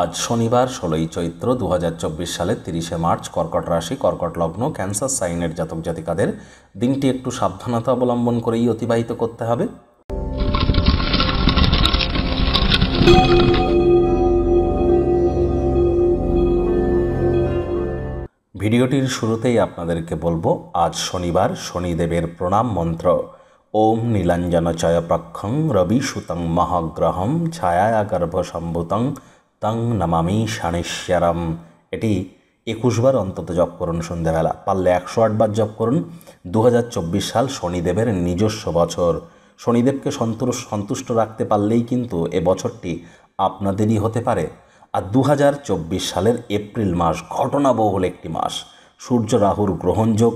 আজ শনিবার ষোলোই চৈত্র দু সালের তিরিশে মার্চ কর্কট রাশি কর্কট লগ্ন ক্যান্সার সাইনের জাতক জাতিকাদের দিনটি একটু সাবধানতা অবলম্বন করেই অতিবাহিত করতে হবে ভিডিওটির শুরুতেই আপনাদেরকে বলবো আজ শনিবার শনিদেবের প্রণাম মন্ত্র ওম নীলাঞ্জন প্রক্ষং রবি সুতং মহাগ্রহম ছায়াগর্ভসম্ভূতং তাং নামামি শানেশ্যারাম এটি একুশবার অন্তত জপ করুন সন্ধ্যাবেলা পারলে একশো আটবার জপ করুন দু সাল শনিদেবের নিজস্ব বছর শনিদেবকে সন্তোষ সন্তুষ্ট রাখতে পারলেই কিন্তু এ বছরটি আপনাদেরই হতে পারে আর দু সালের এপ্রিল মাস ঘটনাবহুল একটি মাস সূর্য রাহুর গ্রহণযোগ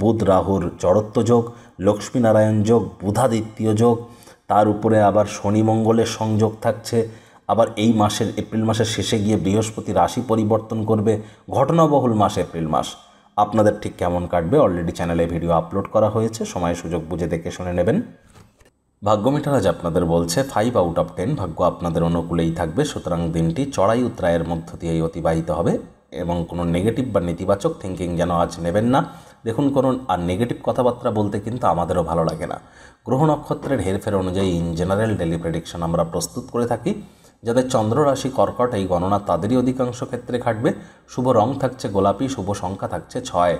বুধ রাহুর জড়ত্ব যোগ লক্ষ্মীনারায়ণ যোগ বুধাদিত্য যোগ তার উপরে আবার শনি মঙ্গলের সংযোগ থাকছে আবার এই মাসের এপ্রিল মাসের শেষে গিয়ে বৃহস্পতি রাশি পরিবর্তন করবে ঘটনাবহুল মাস এপ্রিল মাস আপনাদের ঠিক কেমন কাটবে অলরেডি চ্যানেলে ভিডিও আপলোড করা হয়েছে সময় সুযোগ বুঝে দেখে শুনে নেবেন ভাগ্যমিটার আজ আপনাদের বলছে ফাইভ আউট অফ টেন ভাগ্য আপনাদের অনুকূলেই থাকবে সুতরাং দিনটি চড়াই উত্তরায়ের মধ্য দিয়েই অতিবাহিত হবে এবং কোনো নেগেটিভ বা নেতিবাচক থিঙ্কিং যেন আজ নেবেন না দেখুন কোনো আর নেগেটিভ কথাবার্তা বলতে কিন্তু আমাদেরও ভালো লাগে না গ্রহ নক্ষত্রের হেরফের অনুযায়ী ইন জেনারেল ডেলি প্রেডিকশন আমরা প্রস্তুত করে থাকি যাদের চন্দ্র রাশি কর্কট এই গণনা তাদেরই অধিকাংশ ক্ষেত্রে খাটবে শুভ রং থাকছে গোলাপি শুভ সংখ্যা থাকছে ছয়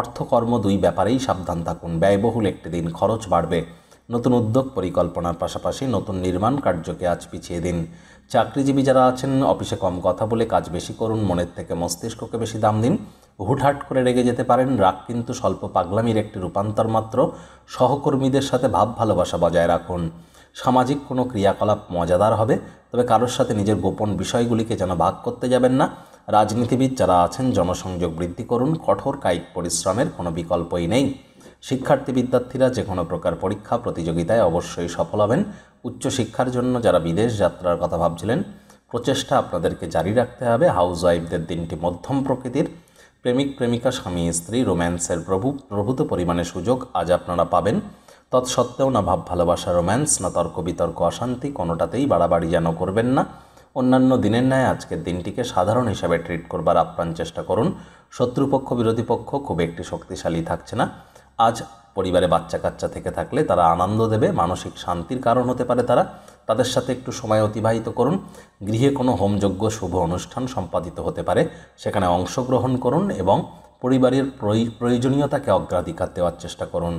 অর্থকর্ম দুই ব্যাপারেই সাবধান থাকুন ব্যয়বহুল একটি দিন খরচ বাড়বে নতুন উদ্যোগ পরিকল্পনার পাশাপাশি নতুন নির্মাণ কার্যকে আজ পিছিয়ে দিন চাকরিজীবী যারা আছেন অফিসে কম কথা বলে কাজ বেশি করুন মনের থেকে মস্তিষ্ককে বেশি দাম দিন হুটহাট করে রেগে যেতে পারেন রাগ কিন্তু স্বল্প পাগলামির একটি রূপান্তর মাত্র সহকর্মীদের সাথে ভাব ভালোবাসা বজায় রাখুন সামাজিক কোনো ক্রিয়াকলাপ মজাদার হবে তবে কারোর সাথে নিজের গোপন বিষয়গুলিকে যেন ভাগ করতে যাবেন না রাজনীতিবিদ যারা আছেন জনসংযোগ বৃদ্ধি করুন কঠোর কায়িক পরিশ্রমের কোনো বিকল্পই নেই শিক্ষার্থী বিদ্যার্থীরা যে কোনো প্রকার পরীক্ষা প্রতিযোগিতায় অবশ্যই সফল হবেন উচ্চশিক্ষার জন্য যারা বিদেশ যাত্রার কথা ভাবছিলেন প্রচেষ্টা আপনাদেরকে জারি রাখতে হবে হাউস ওয়াইফদের দিনটি মধ্যম প্রকৃতির প্রেমিক প্রেমিকা স্বামী স্ত্রী রোম্যান্সের প্রভু প্রভূত পরিমাণে সুযোগ আজ আপনারা পাবেন তৎসত্ত্বেও না ভাব ভালোবাসা রোম্যান্স না তর্ক বিতর্ক অশান্তি কোনোটাতেই বাড়াবাড়ি যেন করবেন না অন্যান্য দিনের ন্যায় আজকের দিনটিকে সাধারণ হিসাবে ট্রিট করবার আপ্রাণ চেষ্টা করুন শত্রুপক্ষ বিরোধী পক্ষ খুব একটি শক্তিশালী থাকছে না আজ পরিবারে বাচ্চা কাচ্চা থেকে থাকলে তারা আনন্দ দেবে মানসিক শান্তির কারণ হতে পারে তারা তাদের সাথে একটু সময় অতিবাহিত করুন গৃহে কোনো হোমযোগ্য শুভ অনুষ্ঠান সম্পাদিত হতে পারে সেখানে অংশগ্রহণ করুন এবং পরিবারের প্রয়োজনীয়তাকে অগ্রাধিকার দেওয়ার চেষ্টা করুন